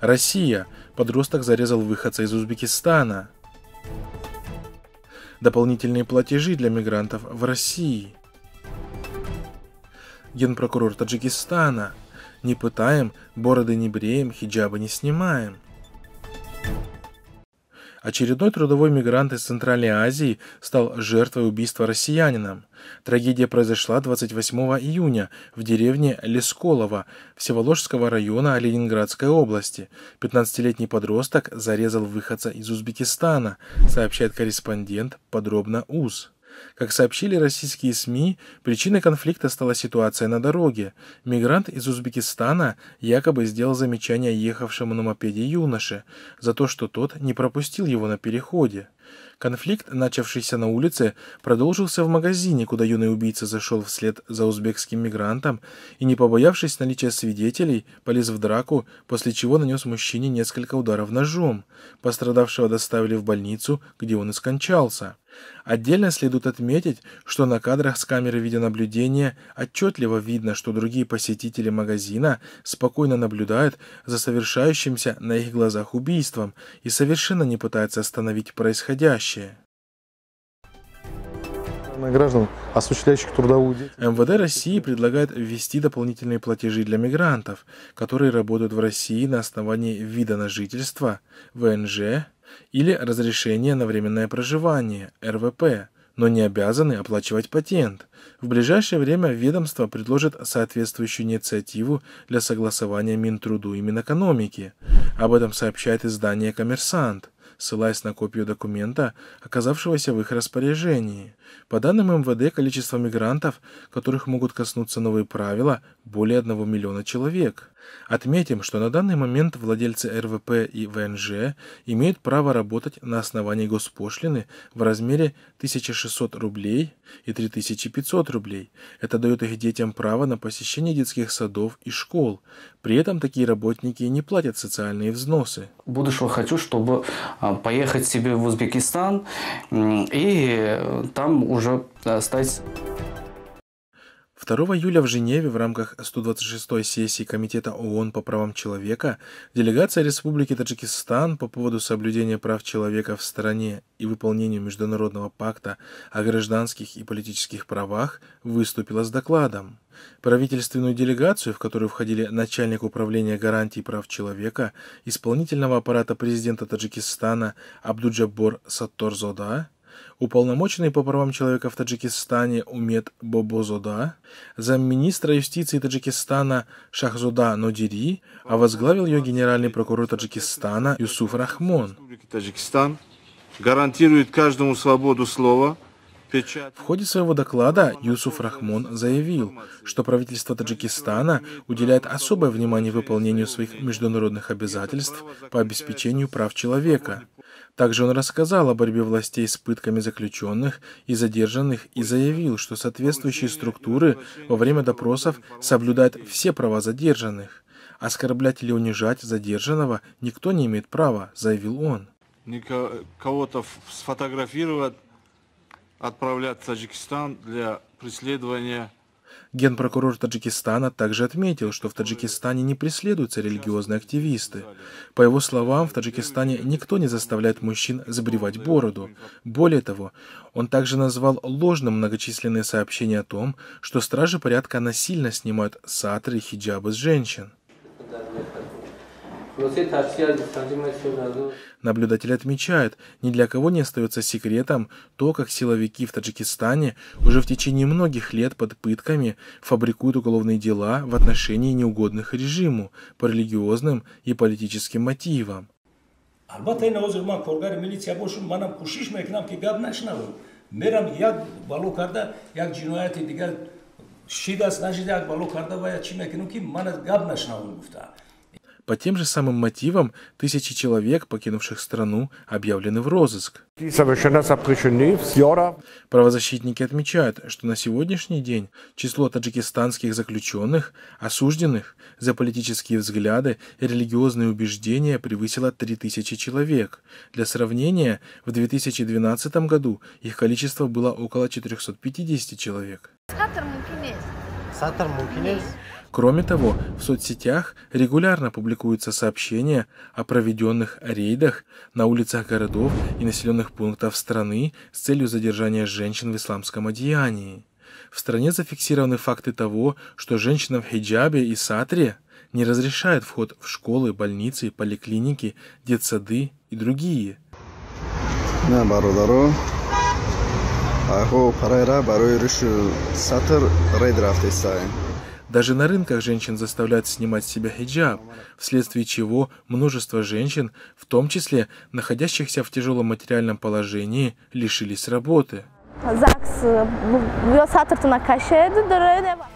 Россия. Подросток зарезал выходца из Узбекистана. Дополнительные платежи для мигрантов в России. Генпрокурор Таджикистана. Не пытаем, бороды не бреем, хиджабы не снимаем. Очередной трудовой мигрант из Центральной Азии стал жертвой убийства россиянином. Трагедия произошла 28 июня в деревне Лесколово Всеволожского района Ленинградской области. 15-летний подросток зарезал выходца из Узбекистана, сообщает корреспондент подробно УЗ. Как сообщили российские СМИ, причиной конфликта стала ситуация на дороге. Мигрант из Узбекистана якобы сделал замечание ехавшему на мопеде юноше за то, что тот не пропустил его на переходе. Конфликт, начавшийся на улице, продолжился в магазине, куда юный убийца зашел вслед за узбекским мигрантом и, не побоявшись наличия свидетелей, полез в драку, после чего нанес мужчине несколько ударов ножом. Пострадавшего доставили в больницу, где он и скончался. Отдельно следует отметить, что на кадрах с камеры видеонаблюдения отчетливо видно, что другие посетители магазина спокойно наблюдают за совершающимся на их глазах убийством и совершенно не пытаются остановить происходящее будущее. Граждан, осуществляющих трудовую деятельность. МВД России предлагает ввести дополнительные платежи для мигрантов, которые работают в России на основании вида на жительство, ВНЖ или разрешения на временное проживание, РВП, но не обязаны оплачивать патент. В ближайшее время ведомство предложит соответствующую инициативу для согласования Минтруду и Минэкономики. Об этом сообщает издание «Коммерсант» ссылаясь на копию документа, оказавшегося в их распоряжении. По данным МВД, количество мигрантов, которых могут коснуться новые правила, более 1 миллиона человек. Отметим, что на данный момент владельцы РВП и ВНЖ имеют право работать на основании госпошлины в размере 1600 рублей и 3500 рублей. Это дает их детям право на посещение детских садов и школ. При этом такие работники не платят социальные взносы. Будущего хочу, чтобы а, поехать себе в Узбекистан и э, там уже э, стать 2 июля в Женеве в рамках 126-й сессии Комитета ООН по правам человека делегация Республики Таджикистан по поводу соблюдения прав человека в стране и выполнению Международного пакта о гражданских и политических правах выступила с докладом. Правительственную делегацию, в которую входили начальник управления гарантий прав человека, исполнительного аппарата президента Таджикистана Абдуджабор Саттор Зода, уполномоченный по правам человека в Таджикистане Умет Бобозода, замминистра юстиции Таджикистана Шахзода Нодири, а возглавил ее генеральный прокурор Таджикистана Юсуф Рахмон. Таджикистан гарантирует каждому свободу слова – в ходе своего доклада Юсуф Рахмон заявил, что правительство Таджикистана уделяет особое внимание выполнению своих международных обязательств по обеспечению прав человека. Также он рассказал о борьбе властей с пытками заключенных и задержанных и заявил, что соответствующие структуры во время допросов соблюдают все права задержанных. Оскорблять или унижать задержанного никто не имеет права, заявил он. Кого-то сфотографировать отправлять в Таджикистан для преследования Генпрокурор Таджикистана также отметил, что в Таджикистане не преследуются религиозные активисты. По его словам, в Таджикистане никто не заставляет мужчин забривать бороду. Более того, он также назвал ложным многочисленные сообщения о том, что стражи порядка насильно снимают сатры и хиджабы с женщин. Наблюдатель отмечает, ни для кого не остается секретом то, как силовики в Таджикистане уже в течение многих лет под пытками фабрикуют уголовные дела в отношении неугодных режиму по религиозным и политическим мотивам. мерам як бало карда як ҷинояти дигар шид аст нашида як бало карда ва як чӣ мекунем ки ман аз гап нашнавам гуфта по тем же самым мотивам тысячи человек, покинувших страну, объявлены в розыск. Правозащитники отмечают, что на сегодняшний день число таджикистанских заключенных, осужденных за политические взгляды и религиозные убеждения превысило 3000 человек. Для сравнения, в 2012 году их количество было около 450 человек. Кроме того, в соцсетях регулярно публикуются сообщения о проведенных рейдах на улицах городов и населенных пунктов страны с целью задержания женщин в исламском одеянии. В стране зафиксированы факты того, что женщинам в хиджабе и сатре не разрешают вход в школы, больницы, поликлиники, детсады и другие. I hope Baroi Rushu Satr Raid Raft is даже на рынках женщин заставляют снимать с себя хиджаб, вследствие чего множество женщин, в том числе находящихся в тяжелом материальном положении, лишились работы. Э, ну,